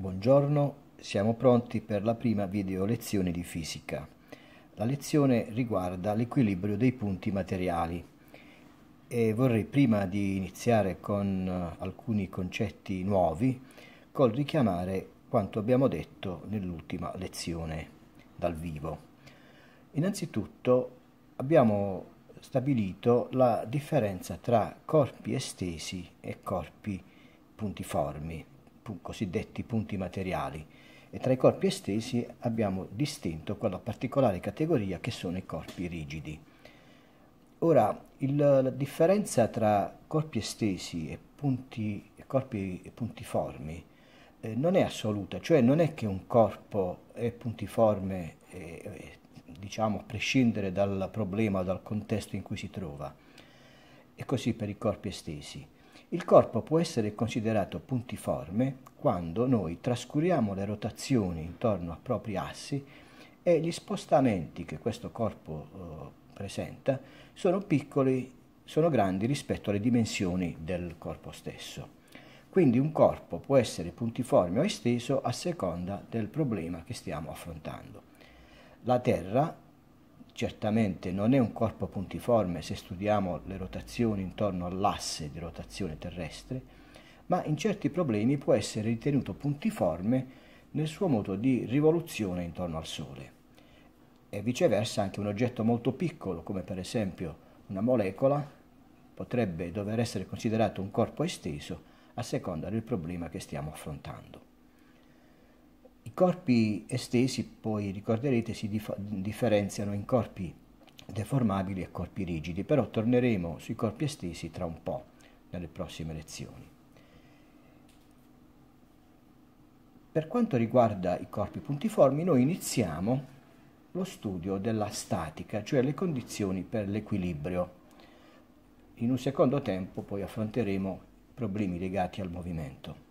Buongiorno, siamo pronti per la prima video lezione di fisica. La lezione riguarda l'equilibrio dei punti materiali e vorrei prima di iniziare con eh, alcuni concetti nuovi col richiamare quanto abbiamo detto nell'ultima lezione dal vivo. Innanzitutto abbiamo stabilito la differenza tra corpi estesi e corpi puntiformi cosiddetti punti materiali e tra i corpi estesi abbiamo distinto quella particolare categoria che sono i corpi rigidi. Ora, il, la differenza tra corpi estesi e punti, corpi puntiformi eh, non è assoluta, cioè non è che un corpo è puntiforme, eh, eh, diciamo, a prescindere dal problema o dal contesto in cui si trova. È così per i corpi estesi. Il corpo può essere considerato puntiforme quando noi trascuriamo le rotazioni intorno a propri assi e gli spostamenti che questo corpo eh, presenta sono piccoli, sono grandi rispetto alle dimensioni del corpo stesso. Quindi un corpo può essere puntiforme o esteso a seconda del problema che stiamo affrontando. La Terra Certamente non è un corpo puntiforme se studiamo le rotazioni intorno all'asse di rotazione terrestre, ma in certi problemi può essere ritenuto puntiforme nel suo modo di rivoluzione intorno al Sole. E viceversa anche un oggetto molto piccolo, come per esempio una molecola, potrebbe dover essere considerato un corpo esteso a seconda del problema che stiamo affrontando. I corpi estesi, poi ricorderete, si dif- differenziano in corpi deformabili e corpi rigidi, però torneremo sui corpi estesi tra un po' nelle prossime lezioni. Per quanto riguarda i corpi puntiformi, noi iniziamo lo studio della statica, cioè le condizioni per l'equilibrio. In un secondo tempo poi affronteremo problemi legati al movimento.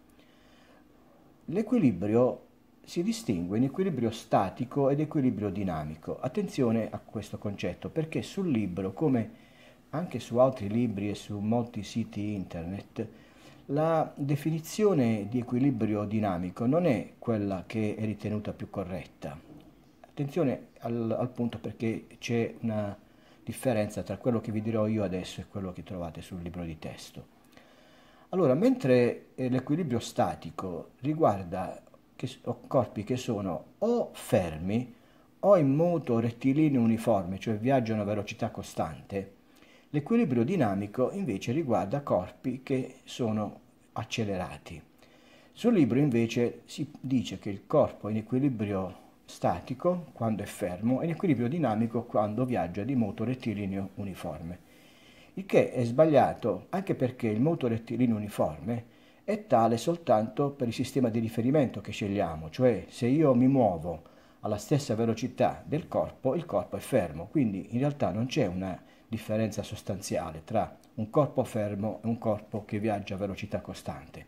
L'equilibrio si distingue in equilibrio statico ed equilibrio dinamico. Attenzione a questo concetto perché sul libro, come anche su altri libri e su molti siti internet, la definizione di equilibrio dinamico non è quella che è ritenuta più corretta. Attenzione al, al punto perché c'è una differenza tra quello che vi dirò io adesso e quello che trovate sul libro di testo. Allora, mentre eh, l'equilibrio statico riguarda che, o corpi che sono o fermi o in moto rettilineo uniforme, cioè viaggiano a velocità costante. L'equilibrio dinamico invece riguarda corpi che sono accelerati. Sul libro invece si dice che il corpo è in equilibrio statico quando è fermo e in equilibrio dinamico quando viaggia di moto rettilineo uniforme. Il che è sbagliato anche perché il moto rettilineo uniforme è tale soltanto per il sistema di riferimento che scegliamo, cioè se io mi muovo alla stessa velocità del corpo, il corpo è fermo, quindi in realtà non c'è una differenza sostanziale tra un corpo fermo e un corpo che viaggia a velocità costante.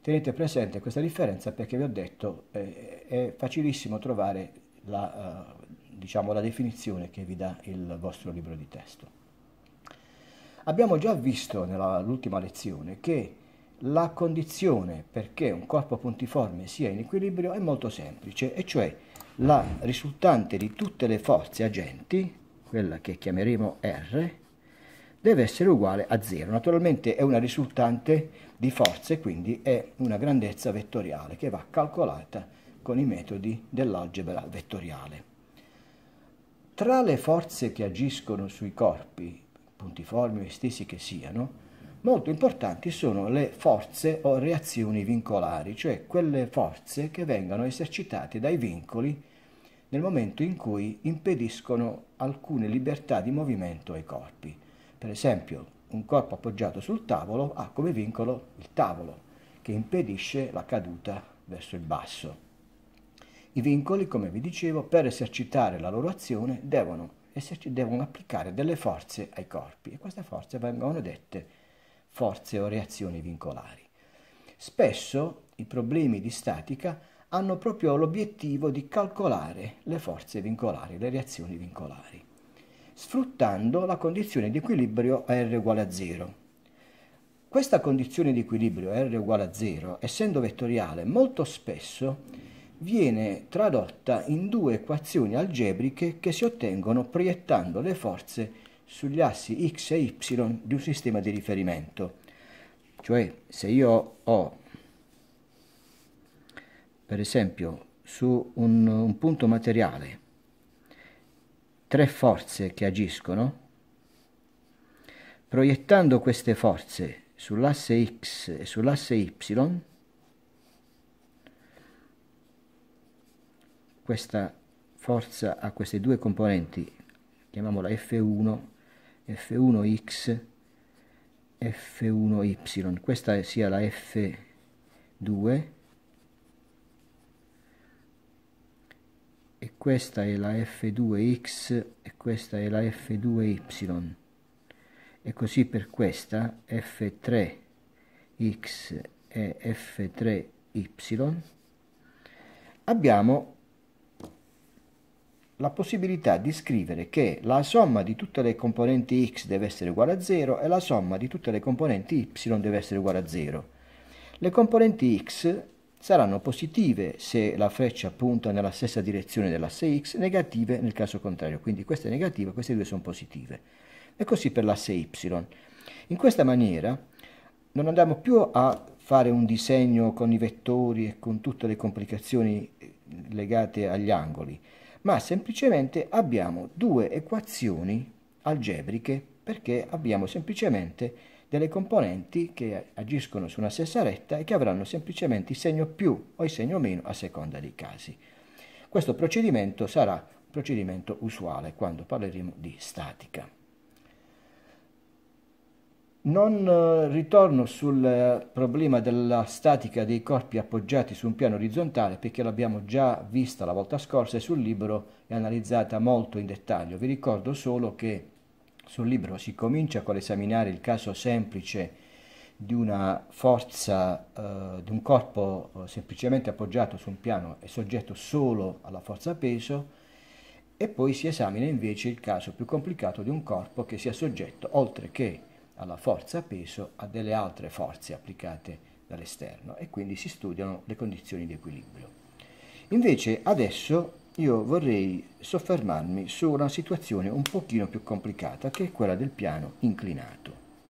Tenete presente questa differenza perché vi ho detto eh, è facilissimo trovare la, eh, diciamo, la definizione che vi dà il vostro libro di testo. Abbiamo già visto nell'ultima lezione che la condizione perché un corpo puntiforme sia in equilibrio è molto semplice, e cioè la risultante di tutte le forze agenti, quella che chiameremo R, deve essere uguale a 0. Naturalmente è una risultante di forze, quindi è una grandezza vettoriale che va calcolata con i metodi dell'algebra vettoriale. Tra le forze che agiscono sui corpi, puntiformi o estesi che siano, Molto importanti sono le forze o reazioni vincolari, cioè quelle forze che vengono esercitate dai vincoli nel momento in cui impediscono alcune libertà di movimento ai corpi. Per esempio, un corpo appoggiato sul tavolo ha come vincolo il tavolo, che impedisce la caduta verso il basso. I vincoli, come vi dicevo, per esercitare la loro azione devono, eserci- devono applicare delle forze ai corpi e queste forze vengono dette forze o reazioni vincolari. Spesso i problemi di statica hanno proprio l'obiettivo di calcolare le forze vincolari, le reazioni vincolari, sfruttando la condizione di equilibrio R uguale a 0. Questa condizione di equilibrio R uguale a 0, essendo vettoriale, molto spesso viene tradotta in due equazioni algebriche che si ottengono proiettando le forze sugli assi x e y di un sistema di riferimento. Cioè se io ho per esempio su un, un punto materiale tre forze che agiscono, proiettando queste forze sull'asse x e sull'asse y, questa forza ha queste due componenti, chiamiamola F1 F1X, F1Y. Questa sia la F2 e questa è la F2X e questa è la F2Y. E così per questa F3X e F3Y abbiamo la possibilità di scrivere che la somma di tutte le componenti x deve essere uguale a 0 e la somma di tutte le componenti y deve essere uguale a 0. Le componenti x saranno positive se la freccia punta nella stessa direzione dell'asse x, negative nel caso contrario, quindi questa è negativa, queste due sono positive. E così per l'asse y. In questa maniera non andiamo più a fare un disegno con i vettori e con tutte le complicazioni legate agli angoli, ma semplicemente abbiamo due equazioni algebriche perché abbiamo semplicemente delle componenti che agiscono su una stessa retta e che avranno semplicemente il segno più o il segno meno a seconda dei casi. Questo procedimento sarà un procedimento usuale quando parleremo di statica. Non eh, ritorno sul eh, problema della statica dei corpi appoggiati su un piano orizzontale perché l'abbiamo già vista la volta scorsa e sul libro è analizzata molto in dettaglio. Vi ricordo solo che sul libro si comincia con l'esaminare il caso semplice di una forza, eh, di un corpo eh, semplicemente appoggiato su un piano e soggetto solo alla forza peso e poi si esamina invece il caso più complicato di un corpo che sia soggetto oltre che alla forza a peso a delle altre forze applicate dall'esterno e quindi si studiano le condizioni di equilibrio. Invece adesso io vorrei soffermarmi su una situazione un pochino più complicata che è quella del piano inclinato.